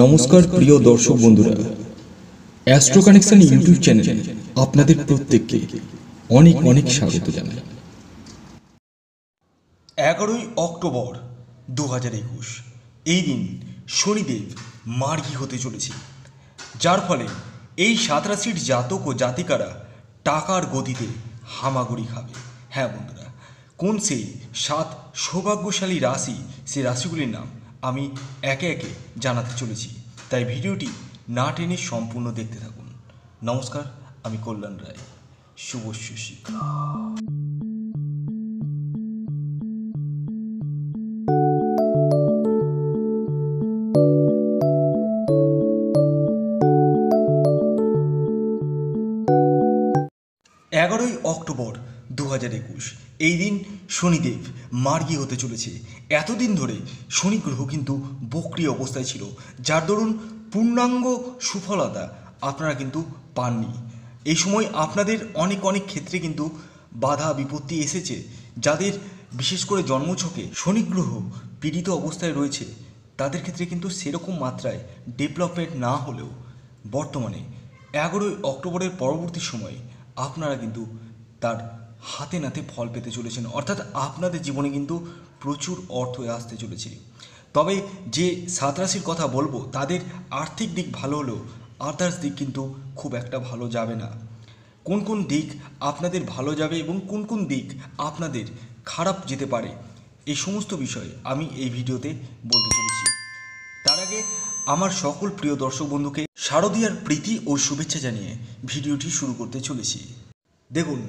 নমস্কার প্রিয় দর্শক বন্ধুরা অ্যাস্ট্রো কানেকশন ইউটিউব চ্যানেলে আপনাদের প্রত্যেককে অনেক অনেক স্বাগত জানাই এগারোই অক্টোবর দু হাজার একুশ এই দিন শনিদেব মার্গি হতে চলেছে যার ফলে এই সাত রাশির জাতক ও জাতিকারা টাকার গতিতে হামাগুড়ি খাবে হ্যাঁ বন্ধুরা কোন সেই সাত সৌভাগ্যশালী রাশি সে রাশিগুলির নাম আমি একে একে জানাতে চলেছি তাই ভিডিওটি না টেনে সম্পূর্ণ দেখতে থাকুন নমস্কার আমি কল্যাণ রায় শুভশ্রী শিক্ষা এগারোই অক্টোবর দু হাজার একুশ এই দিন শনিদেব মার্গী হতে চলেছে এতদিন ধরে শনি গ্রহ কিন্তু বক্রিয় অবস্থায় ছিল যার দরুন পূর্ণাঙ্গ সুফলতা আপনারা কিন্তু পাননি এই সময় আপনাদের অনেক অনেক ক্ষেত্রে কিন্তু বাধা বিপত্তি এসেছে যাদের বিশেষ করে জন্মছকে শনিগ্রহ পীড়িত অবস্থায় রয়েছে তাদের ক্ষেত্রে কিন্তু সেরকম মাত্রায় ডেভেলপমেন্ট না হলেও বর্তমানে এগারোই অক্টোবরের পরবর্তী সময়ে আপনারা কিন্তু তার হাতে নাতে ফল পেতে চলেছেন অর্থাৎ আপনাদের জীবনে কিন্তু প্রচুর অর্থ আসতে চলেছে তবে যে সাত রাশির কথা বলবো তাদের আর্থিক দিক ভালো হলেও আদার্স দিক কিন্তু খুব একটা ভালো যাবে না কোন কোন দিক আপনাদের ভালো যাবে এবং কোন কোন দিক আপনাদের খারাপ যেতে পারে এই সমস্ত বিষয়ে আমি এই ভিডিওতে বলতে চলেছি তার আগে আমার সকল প্রিয় দর্শক বন্ধুকে শারদীয়ার প্রীতি ও শুভেচ্ছা জানিয়ে ভিডিওটি শুরু করতে চলেছি দেখুন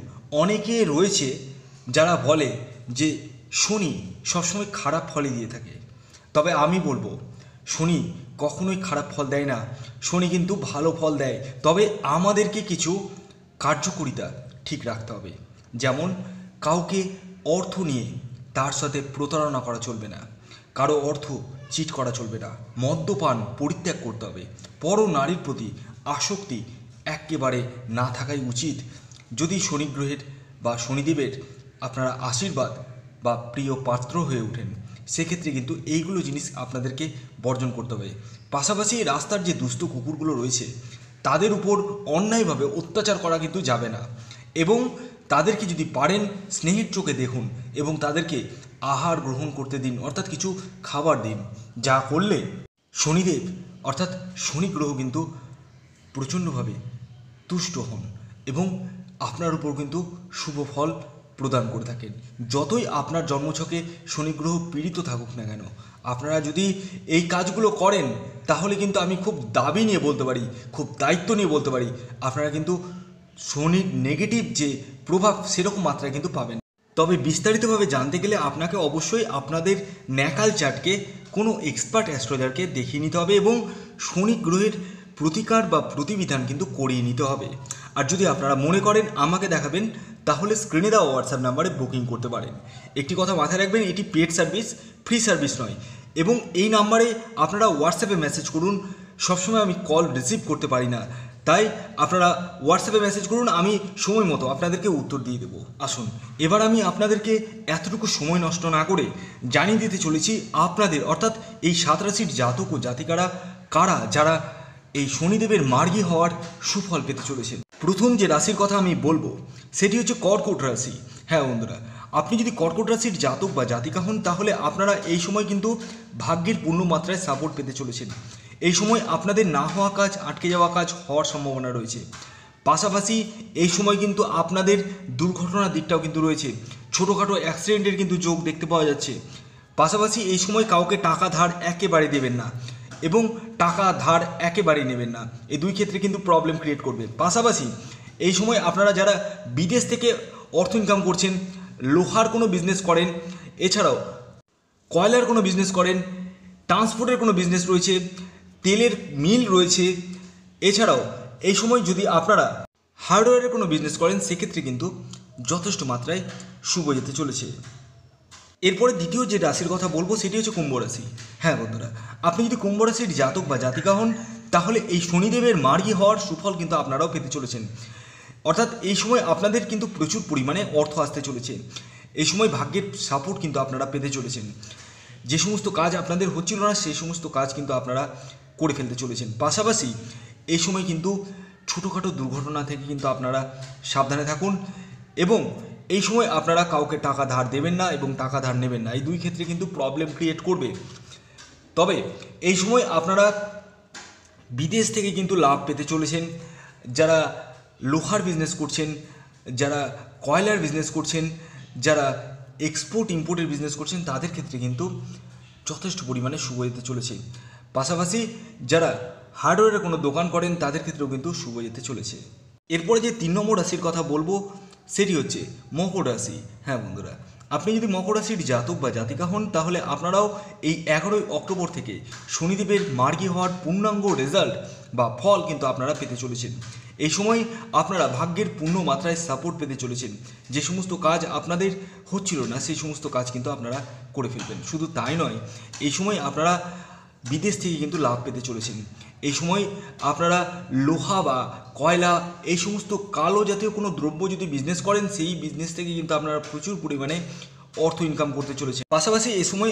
অনেকে রয়েছে যারা বলে যে শনি সবসময় খারাপ ফলে দিয়ে থাকে তবে আমি বলবো শনি কখনোই খারাপ ফল দেয় না শনি কিন্তু ভালো ফল দেয় তবে আমাদেরকে কিছু কার্যকরিতা ঠিক রাখতে হবে যেমন কাউকে অর্থ নিয়ে তার সাথে প্রতারণা করা চলবে না কারো অর্থ চিট করা চলবে না মদ্যপান পরিত্যাগ করতে হবে পর নারীর প্রতি আসক্তি একেবারে না থাকাই উচিত যদি শনি গ্রহের বা শনিদেবের আপনারা আশীর্বাদ বা প্রিয় পাত্র হয়ে ওঠেন সেক্ষেত্রে কিন্তু এইগুলো জিনিস আপনাদেরকে বর্জন করতে হবে পাশাপাশি রাস্তার যে দুস্থ কুকুরগুলো রয়েছে তাদের উপর অন্যায়ভাবে অত্যাচার করা কিন্তু যাবে না এবং তাদেরকে যদি পারেন স্নেহের চোখে দেখুন এবং তাদেরকে আহার গ্রহণ করতে দিন অর্থাৎ কিছু খাবার দিন যা করলে শনিদেব অর্থাৎ শনি গ্রহ কিন্তু প্রচণ্ডভাবে তুষ্ট হন এবং আপনার উপর কিন্তু শুভ ফল প্রদান করে থাকেন যতই আপনার জন্মছকে শনি গ্রহ পীড়িত থাকুক না কেন আপনারা যদি এই কাজগুলো করেন তাহলে কিন্তু আমি খুব দাবি নিয়ে বলতে পারি খুব দায়িত্ব নিয়ে বলতে পারি আপনারা কিন্তু শনির নেগেটিভ যে প্রভাব সেরকম মাত্রায় কিন্তু পাবেন তবে বিস্তারিতভাবে জানতে গেলে আপনাকে অবশ্যই আপনাদের ন্যাকাল চার্টকে কোনো এক্সপার্ট অ্যাস্ট্রোলজারকে দেখিয়ে নিতে হবে এবং শনি গ্রহের প্রতিকার বা প্রতিবিধান কিন্তু করিয়ে নিতে হবে আর যদি আপনারা মনে করেন আমাকে দেখাবেন তাহলে স্ক্রিনে দেওয়া হোয়াটসঅ্যাপ নাম্বারে বুকিং করতে পারেন একটি কথা মাথায় রাখবেন এটি পেড সার্ভিস ফ্রি সার্ভিস নয় এবং এই নাম্বারে আপনারা হোয়াটসঅ্যাপে মেসেজ করুন সবসময় আমি কল রিসিভ করতে পারি না তাই আপনারা হোয়াটসঅ্যাপে মেসেজ করুন আমি সময় মতো আপনাদেরকে উত্তর দিয়ে দেবো আসুন এবার আমি আপনাদেরকে এতটুকু সময় নষ্ট না করে জানিয়ে দিতে চলেছি আপনাদের অর্থাৎ এই সাত সিট জাতক ও জাতিকারা কারা যারা এই শনিদেবের মার্গী হওয়ার সুফল পেতে চলেছেন প্রথম যে রাশির কথা আমি বলবো সেটি হচ্ছে কর্কট রাশি হ্যাঁ বন্ধুরা আপনি যদি কর্কট রাশির জাতক বা জাতিকা হন তাহলে আপনারা এই সময় কিন্তু ভাগ্যের পূর্ণ মাত্রায় সাপোর্ট পেতে চলেছেন এই সময় আপনাদের না হওয়া কাজ আটকে যাওয়া কাজ হওয়ার সম্ভাবনা রয়েছে পাশাপাশি এই সময় কিন্তু আপনাদের দুর্ঘটনার দিকটাও কিন্তু রয়েছে ছোটোখাটো অ্যাক্সিডেন্টের কিন্তু যোগ দেখতে পাওয়া যাচ্ছে পাশাপাশি এই সময় কাউকে টাকা ধার একেবারে দেবেন না এবং টাকা ধার একেবারেই নেবেন না এই দুই ক্ষেত্রে কিন্তু প্রবলেম ক্রিয়েট করবে পাশাপাশি এই সময় আপনারা যারা বিদেশ থেকে অর্থ ইনকাম করছেন লোহার কোনো বিজনেস করেন এছাড়াও কয়লার কোনো বিজনেস করেন ট্রান্সপোর্টের কোনো বিজনেস রয়েছে তেলের মিল রয়েছে এছাড়াও এই সময় যদি আপনারা হার্ডওয়্যারের কোনো বিজনেস করেন সেক্ষেত্রে কিন্তু যথেষ্ট মাত্রায় শুভ যেতে চলেছে এরপরে দ্বিতীয় যে রাশির কথা বলবো সেটি হচ্ছে কুম্ভ রাশি হ্যাঁ বন্ধুরা আপনি যদি কুম্ভ রাশির জাতক বা জাতিকা হন তাহলে এই শনিদেবের মার্গি হওয়ার সুফল কিন্তু আপনারাও পেতে চলেছেন অর্থাৎ এই সময় আপনাদের কিন্তু প্রচুর পরিমাণে অর্থ আসতে চলেছে এই সময় ভাগ্যের সাপোর্ট কিন্তু আপনারা পেতে চলেছেন যে সমস্ত কাজ আপনাদের হচ্ছিল না সেই সমস্ত কাজ কিন্তু আপনারা করে ফেলতে চলেছেন পাশাপাশি এই সময় কিন্তু ছোটোখাটো দুর্ঘটনা থেকে কিন্তু আপনারা সাবধানে থাকুন এবং এই সময় আপনারা কাউকে টাকা ধার দেবেন না এবং টাকা ধার নেবেন না এই দুই ক্ষেত্রে কিন্তু প্রবলেম ক্রিয়েট করবে তবে এই সময় আপনারা বিদেশ থেকে কিন্তু লাভ পেতে চলেছেন যারা লোহার বিজনেস করছেন যারা কয়লার বিজনেস করছেন যারা এক্সপোর্ট ইম্পোর্টের বিজনেস করছেন তাদের ক্ষেত্রে কিন্তু যথেষ্ট পরিমাণে শুভ যেতে চলেছে পাশাপাশি যারা হার্ডওয়্যারের কোনো দোকান করেন তাদের ক্ষেত্রেও কিন্তু শুভ যেতে চলেছে এরপরে যে তিন নম্বর রাশির কথা বলবো সেটি হচ্ছে মকর রাশি হ্যাঁ বন্ধুরা আপনি যদি মকর রাশির জাতক বা জাতিকা হন তাহলে আপনারাও এই এগারোই অক্টোবর থেকে শনিদেবের মার্গী হওয়ার পূর্ণাঙ্গ রেজাল্ট বা ফল কিন্তু আপনারা পেতে চলেছেন এই সময় আপনারা ভাগ্যের পূর্ণ মাত্রায় সাপোর্ট পেতে চলেছেন যে সমস্ত কাজ আপনাদের হচ্ছিল না সেই সমস্ত কাজ কিন্তু আপনারা করে ফেলবেন শুধু তাই নয় এই সময় আপনারা বিদেশ থেকে কিন্তু লাভ পেতে চলেছেন এই সময় আপনারা লোহা বা কয়লা এই সমস্ত কালো জাতীয় কোনো দ্রব্য যদি বিজনেস করেন সেই বিজনেস থেকে কিন্তু আপনারা প্রচুর পরিমাণে অর্থ ইনকাম করতে চলেছে পাশাপাশি এ সময়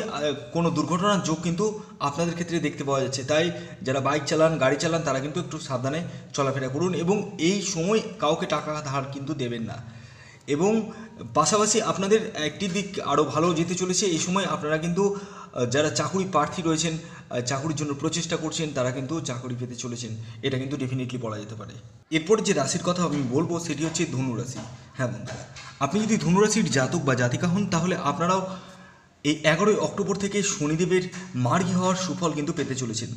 কোনো দুর্ঘটনার যোগ কিন্তু আপনাদের ক্ষেত্রে দেখতে পাওয়া যাচ্ছে তাই যারা বাইক চালান গাড়ি চালান তারা কিন্তু একটু সাবধানে চলাফেরা করুন এবং এই সময় কাউকে টাকা ধার কিন্তু দেবেন না এবং পাশাপাশি আপনাদের একটি দিক আরও ভালো যেতে চলেছে এই সময় আপনারা কিন্তু যারা চাকুরি প্রার্থী রয়েছেন চাকুরির জন্য প্রচেষ্টা করছেন তারা কিন্তু চাকুরি পেতে চলেছেন এটা কিন্তু ডেফিনেটলি বলা যেতে পারে এরপর যে রাশির কথা আমি বলবো সেটি হচ্ছে ধনুরাশি হ্যাঁ বন্ধু আপনি যদি ধনুরাশির জাতক বা জাতিকা হন তাহলে আপনারাও এই এগারোই অক্টোবর থেকে শনিদেবের মার্গি হওয়ার সুফল কিন্তু পেতে চলেছেন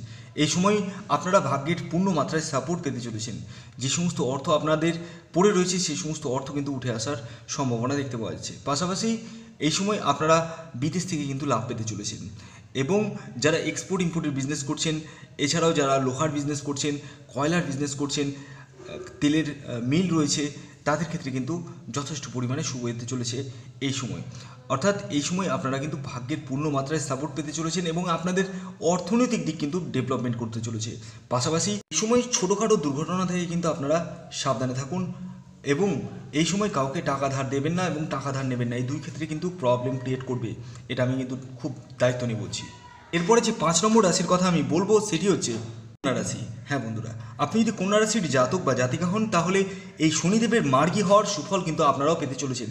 এই সময় আপনারা ভাগ্যের পূর্ণ মাত্রায় সাপোর্ট পেতে চলেছেন যে সমস্ত অর্থ আপনাদের পড়ে রয়েছে সেই সমস্ত অর্থ কিন্তু উঠে আসার সম্ভাবনা দেখতে পাওয়া যাচ্ছে পাশাপাশি এই সময় আপনারা বিদেশ থেকে কিন্তু লাভ পেতে চলেছেন এবং যারা এক্সপোর্ট ইম্পোর্টের বিজনেস করছেন এছাড়াও যারা লোহার বিজনেস করছেন কয়লার বিজনেস করছেন তেলের মিল রয়েছে তাদের ক্ষেত্রে কিন্তু যথেষ্ট পরিমাণে শুভ হতে চলেছে এই সময় অর্থাৎ এই সময় আপনারা কিন্তু ভাগ্যের পূর্ণ মাত্রায় সাপোর্ট পেতে চলেছেন এবং আপনাদের অর্থনৈতিক দিক কিন্তু ডেভেলপমেন্ট করতে চলেছে পাশাপাশি এই সময় ছোটোখাটো দুর্ঘটনা থেকে কিন্তু আপনারা সাবধানে থাকুন এবং এই সময় কাউকে টাকা ধার দেবেন না এবং টাকা ধার নেবেন না এই দুই ক্ষেত্রে কিন্তু প্রবলেম ক্রিয়েট করবে এটা আমি কিন্তু খুব দায়িত্ব নিয়ে বলছি এরপরে যে পাঁচ নম্বর রাশির কথা আমি বলবো সেটি হচ্ছে কন্যা রাশি হ্যাঁ বন্ধুরা আপনি যদি কন্যা রাশির জাতক বা জাতিকা হন তাহলে এই শনিদেবের মার্গী হওয়ার সুফল কিন্তু আপনারাও পেতে চলেছেন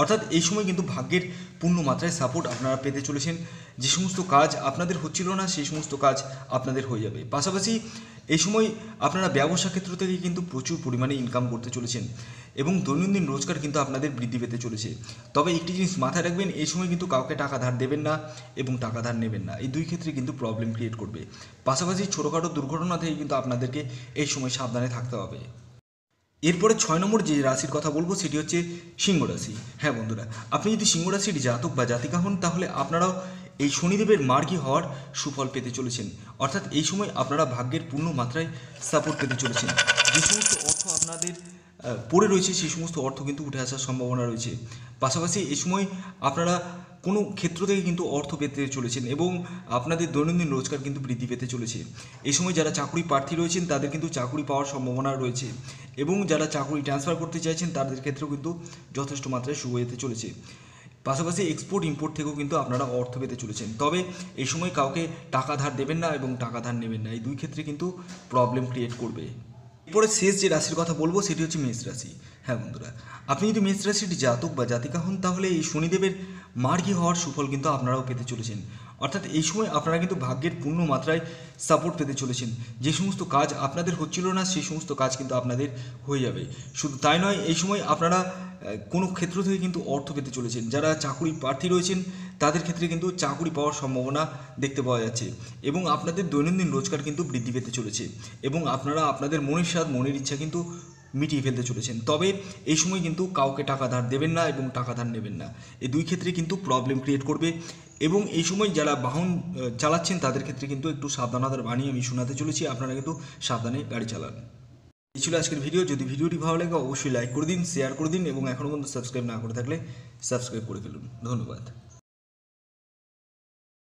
অর্থাৎ এই সময় কিন্তু ভাগ্যের পূর্ণ মাত্রায় সাপোর্ট আপনারা পেতে চলেছেন যে সমস্ত কাজ আপনাদের হচ্ছিল না সেই সমস্ত কাজ আপনাদের হয়ে যাবে পাশাপাশি এই সময় আপনারা ব্যবসা ক্ষেত্র থেকে কিন্তু প্রচুর পরিমাণে ইনকাম করতে চলেছেন এবং দৈনন্দিন রোজগার কিন্তু আপনাদের বৃদ্ধি পেতে চলেছে তবে একটি জিনিস মাথায় রাখবেন এই সময় কিন্তু কাউকে টাকা ধার দেবেন না এবং টাকা ধার নেবেন না এই দুই ক্ষেত্রে কিন্তু প্রবলেম ক্রিয়েট করবে পাশাপাশি ছোটোখাটো দুর্ঘটনা থেকে কিন্তু আপনাদেরকে এই সময় সাবধানে থাকতে হবে এরপরে ছয় নম্বর যে রাশির কথা বলবো সেটি হচ্ছে সিংহ রাশি হ্যাঁ বন্ধুরা আপনি যদি সিংহ রাশির জাতক বা জাতিকা হন তাহলে আপনারাও এই শনিদেবের মার্গী হওয়ার সুফল পেতে চলেছেন অর্থাৎ এই সময় আপনারা ভাগ্যের পূর্ণ মাত্রায় সাপোর্ট পেতে চলেছেন যে সমস্ত অর্থ আপনাদের পড়ে রয়েছে সেই সমস্ত অর্থ কিন্তু উঠে আসার সম্ভাবনা রয়েছে পাশাপাশি এই সময় আপনারা কোনো ক্ষেত্র থেকে কিন্তু অর্থ পেতে চলেছেন এবং আপনাদের দৈনন্দিন রোজগার কিন্তু বৃদ্ধি পেতে চলেছে এই সময় যারা চাকরি প্রার্থী রয়েছেন তাদের কিন্তু চাকরি পাওয়ার সম্ভাবনা রয়েছে এবং যারা চাকরি ট্রান্সফার করতে চাইছেন তাদের ক্ষেত্রেও কিন্তু যথেষ্ট মাত্রায় শুরু হতে চলেছে পাশাপাশি এক্সপোর্ট ইম্পোর্ট থেকেও কিন্তু আপনারা অর্থ পেতে চলেছেন তবে এই সময় কাউকে টাকা ধার দেবেন না এবং টাকা ধার নেবেন না এই দুই ক্ষেত্রে কিন্তু প্রবলেম ক্রিয়েট করবে এরপরে শেষ যে রাশির কথা বলবো সেটি হচ্ছে মেষ রাশি হ্যাঁ বন্ধুরা আপনি যদি মেষ রাশিটি জাতক বা জাতিকা হন তাহলে এই শনিদেবের মার্গী হওয়ার সুফল কিন্তু আপনারাও পেতে চলেছেন অর্থাৎ এই সময় আপনারা কিন্তু ভাগ্যের পূর্ণ মাত্রায় সাপোর্ট পেতে চলেছেন যে সমস্ত কাজ আপনাদের হচ্ছিল না সেই সমস্ত কাজ কিন্তু আপনাদের হয়ে যাবে শুধু তাই নয় এই সময় আপনারা কোনো ক্ষেত্র থেকে কিন্তু অর্থ পেতে চলেছেন যারা চাকুরি প্রার্থী রয়েছেন তাদের ক্ষেত্রে কিন্তু চাকুরি পাওয়ার সম্ভাবনা দেখতে পাওয়া যাচ্ছে এবং আপনাদের দৈনন্দিন রোজগার কিন্তু বৃদ্ধি পেতে চলেছে এবং আপনারা আপনাদের মনের স্বাদ মনের ইচ্ছা কিন্তু মিটিয়ে ফেলতে চলেছেন তবে এই সময় কিন্তু কাউকে টাকা ধার দেবেন না এবং টাকা ধার নেবেন না এই দুই ক্ষেত্রে কিন্তু প্রবলেম ক্রিয়েট করবে এবং এই সময় যারা বাহন চালাচ্ছেন তাদের ক্ষেত্রে কিন্তু একটু সাবধানতার বাণী আমি শোনাতে চলেছি আপনারা কিন্তু সাবধানে গাড়ি চালান এই ছিল আজকের ভিডিও যদি ভিডিওটি ভালো লাগে অবশ্যই লাইক করে দিন শেয়ার করে দিন এবং এখনও পর্যন্ত সাবস্ক্রাইব না করে থাকলে সাবস্ক্রাইব করে ফেলুন ধন্যবাদ